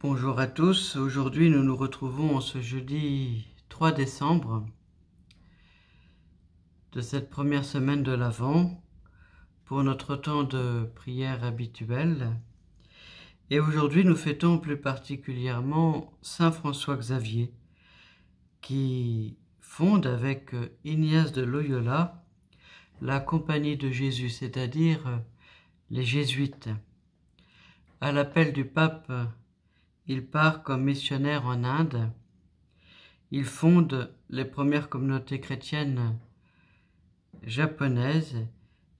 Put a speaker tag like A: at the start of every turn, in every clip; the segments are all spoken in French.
A: Bonjour à tous, aujourd'hui nous nous retrouvons en ce jeudi 3 décembre de cette première semaine de l'Avent pour notre temps de prière habituel. Et aujourd'hui nous fêtons plus particulièrement Saint François Xavier qui fonde avec Ignace de Loyola la Compagnie de Jésus, c'est-à-dire les Jésuites. À l'appel du pape il part comme missionnaire en Inde. Il fonde les premières communautés chrétiennes japonaises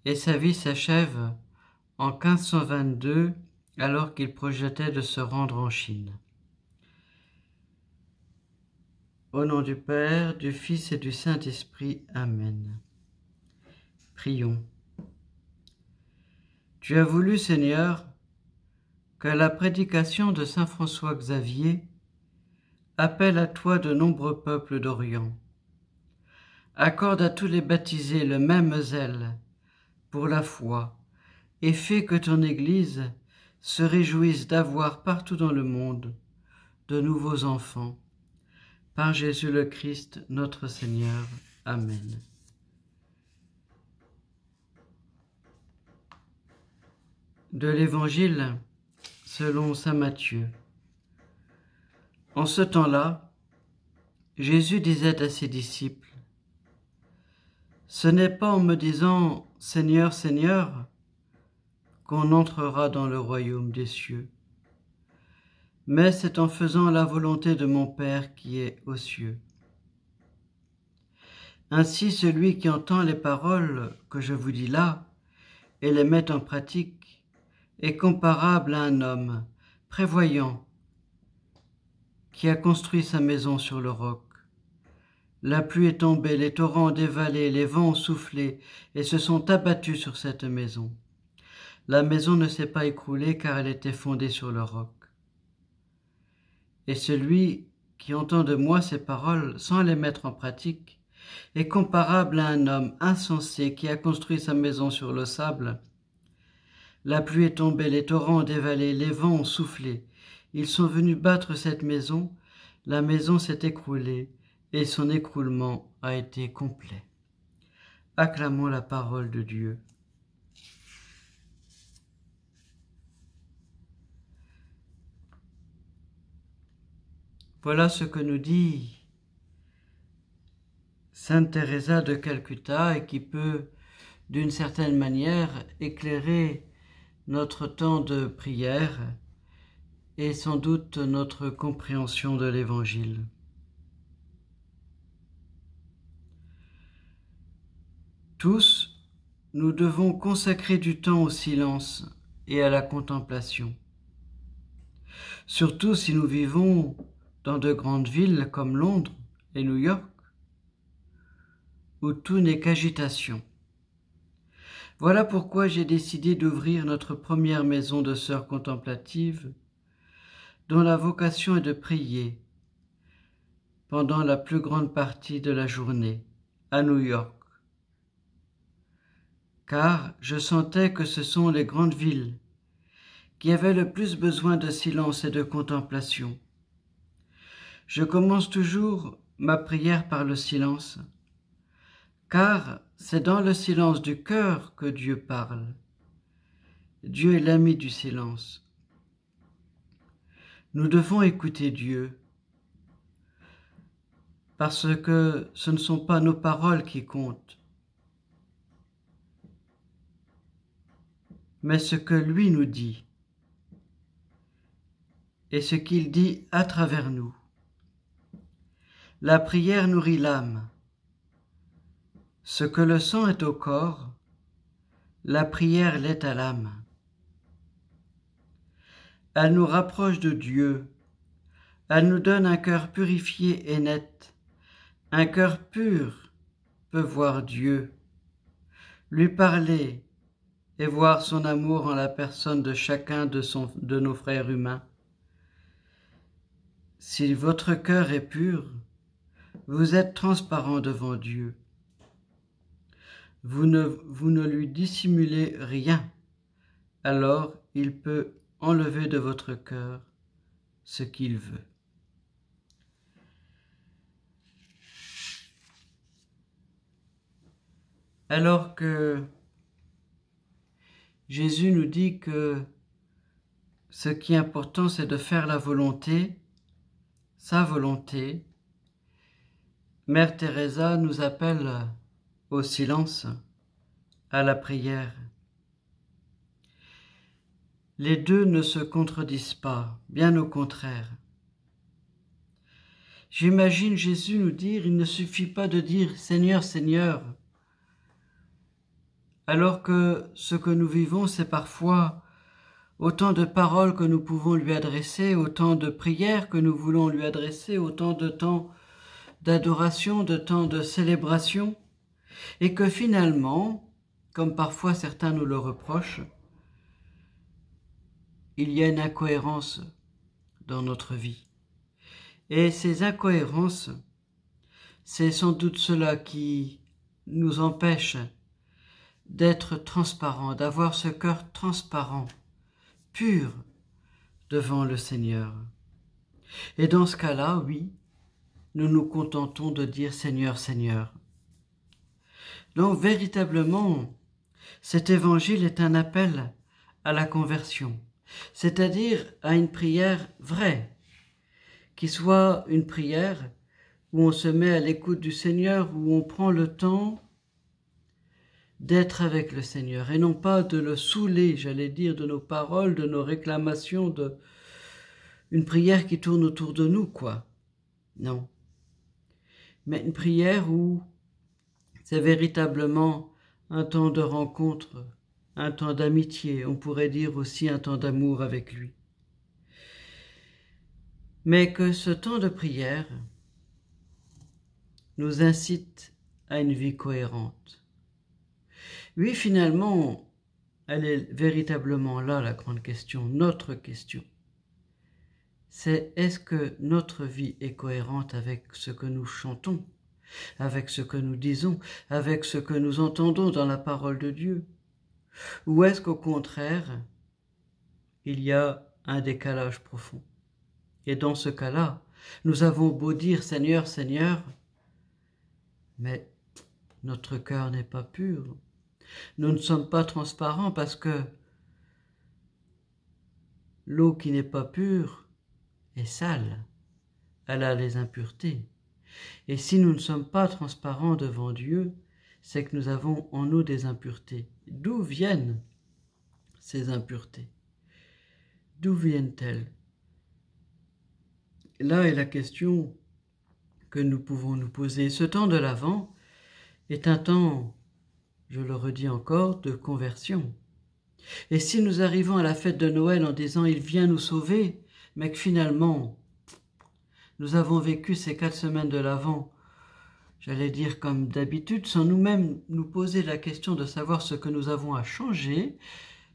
A: et sa vie s'achève en 1522 alors qu'il projetait de se rendre en Chine. Au nom du Père, du Fils et du Saint-Esprit. Amen. Prions. Tu as voulu, Seigneur, que la prédication de saint François Xavier appelle à toi de nombreux peuples d'Orient. Accorde à tous les baptisés le même zèle pour la foi et fais que ton Église se réjouisse d'avoir partout dans le monde de nouveaux enfants. Par Jésus le Christ, notre Seigneur. Amen. De l'Évangile selon Saint Matthieu. En ce temps-là, Jésus disait à ses disciples, Ce n'est pas en me disant Seigneur, Seigneur qu'on entrera dans le royaume des cieux, mais c'est en faisant la volonté de mon Père qui est aux cieux. Ainsi celui qui entend les paroles que je vous dis là et les met en pratique est comparable à un homme prévoyant qui a construit sa maison sur le roc. La pluie est tombée, les torrents ont dévalé, les vents ont soufflé et se sont abattus sur cette maison. La maison ne s'est pas écroulée car elle était fondée sur le roc. Et celui qui entend de moi ces paroles sans les mettre en pratique est comparable à un homme insensé qui a construit sa maison sur le sable la pluie est tombée, les torrents ont dévalé, les vents ont soufflé. Ils sont venus battre cette maison, la maison s'est écroulée, et son écroulement a été complet. Acclamons la parole de Dieu. Voilà ce que nous dit Sainte Teresa de Calcutta et qui peut d'une certaine manière éclairer notre temps de prière et sans doute notre compréhension de l'Évangile. Tous, nous devons consacrer du temps au silence et à la contemplation. Surtout si nous vivons dans de grandes villes comme Londres et New York, où tout n'est qu'agitation. Voilà pourquoi j'ai décidé d'ouvrir notre première maison de sœurs contemplatives, dont la vocation est de prier pendant la plus grande partie de la journée, à New York. Car je sentais que ce sont les grandes villes qui avaient le plus besoin de silence et de contemplation. Je commence toujours ma prière par le silence, car c'est dans le silence du cœur que Dieu parle. Dieu est l'ami du silence. Nous devons écouter Dieu parce que ce ne sont pas nos paroles qui comptent, mais ce que lui nous dit et ce qu'il dit à travers nous. La prière nourrit l'âme. Ce que le sang est au corps, la prière l'est à l'âme. Elle nous rapproche de Dieu, elle nous donne un cœur purifié et net. Un cœur pur peut voir Dieu, lui parler et voir son amour en la personne de chacun de, nos frères humains. Si votre cœur est pur, vous êtes transparent devant Dieu vous ne, lui dissimulez rien, alors il peut enlever de votre cœur ce qu'il veut. Alors que Jésus nous dit que ce qui est important, c'est de faire la volonté, sa volonté, Mère Teresa nous appelle au silence, à la prière. Les deux ne se contredisent pas, bien au contraire. J'imagine Jésus nous dire, il ne suffit pas de dire Seigneur, Seigneur, alors que ce que nous vivons, c'est parfois autant de paroles que nous pouvons lui adresser, autant de prières que nous voulons lui adresser, autant de temps d'adoration, de temps de célébration et que finalement, comme parfois certains nous le reprochent, il y a une incohérence dans notre vie. Et ces incohérences, c'est sans doute cela qui nous empêche d'être transparent, d'avoir ce cœur transparent, pur devant le Seigneur. Et dans ce cas-là, oui, nous nous contentons de dire Seigneur, Seigneur. Donc véritablement, cet évangile est un appel à la conversion, c'est-à-dire à une prière vraie, qui soit une prière où on se met à l'écoute du Seigneur, où on prend le temps d'être avec le Seigneur et non pas de le saouler, j'allais dire, de nos paroles, de nos réclamations, de une prière qui tourne autour de nous, quoi. Non. Mais une prière où c'est véritablement un temps de rencontre, un temps d'amitié, on pourrait dire aussi un temps d'amour avec lui. Mais que ce temps de prière nous incite à une vie cohérente. Oui, finalement, elle est véritablement là la grande question, notre question. C'est est-ce que notre vie est cohérente avec ce que nous chantons avec ce que nous disons, avec ce que nous entendons dans la parole de Dieu Ou est-ce qu'au contraire, il y a un décalage profond Et dans ce cas-là, nous avons beau dire Seigneur, Seigneur, mais notre cœur n'est pas pur. Nous ne sommes pas transparents parce que l'eau qui n'est pas pure est sale. Elle a les impuretés. Et si nous ne sommes pas transparents devant Dieu, c'est que nous avons en nous des impuretés. D'où viennent ces impuretés D'où viennent-elles Là est la question que nous pouvons nous poser. Ce temps de l'Avent est un temps, je le redis encore, de conversion. Et si nous arrivons à la fête de Noël en disant Il vient nous sauver, mais que finalement nous avons vécu ces quatre semaines de l'Avent, j'allais dire comme d'habitude, sans nous-mêmes nous poser la question de savoir ce que nous avons à changer,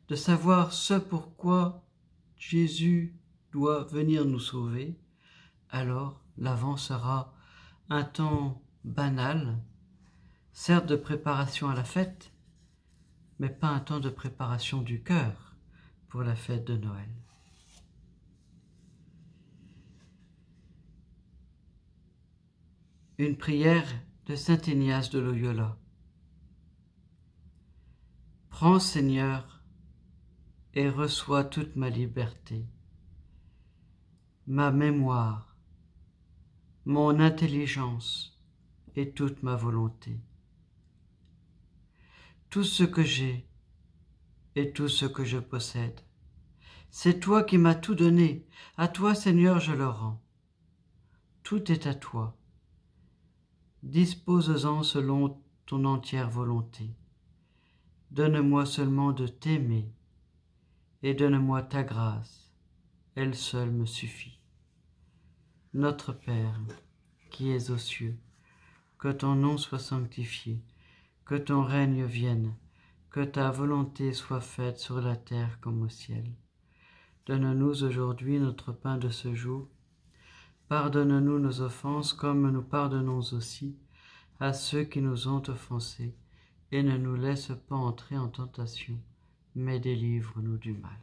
A: de savoir ce pourquoi Jésus doit venir nous sauver, alors l'Avent sera un temps banal, certes de préparation à la fête, mais pas un temps de préparation du cœur pour la fête de Noël. une prière de saint Ignace de Loyola. Prends, Seigneur, et reçois toute ma liberté, ma mémoire, mon intelligence et toute ma volonté. Tout ce que j'ai et tout ce que je possède, c'est toi qui m'as tout donné, à toi, Seigneur, je le rends. Tout est à toi dispose-en selon ton entière volonté. Donne-moi seulement de t'aimer et donne-moi ta grâce, elle seule me suffit. Notre Père, qui es aux cieux, que ton nom soit sanctifié, que ton règne vienne, que ta volonté soit faite sur la terre comme au ciel. Donne-nous aujourd'hui notre pain de ce jour, Pardonne-nous nos offenses comme nous pardonnons aussi à ceux qui nous ont offensés, et ne nous laisse pas entrer en tentation, mais délivre-nous du mal.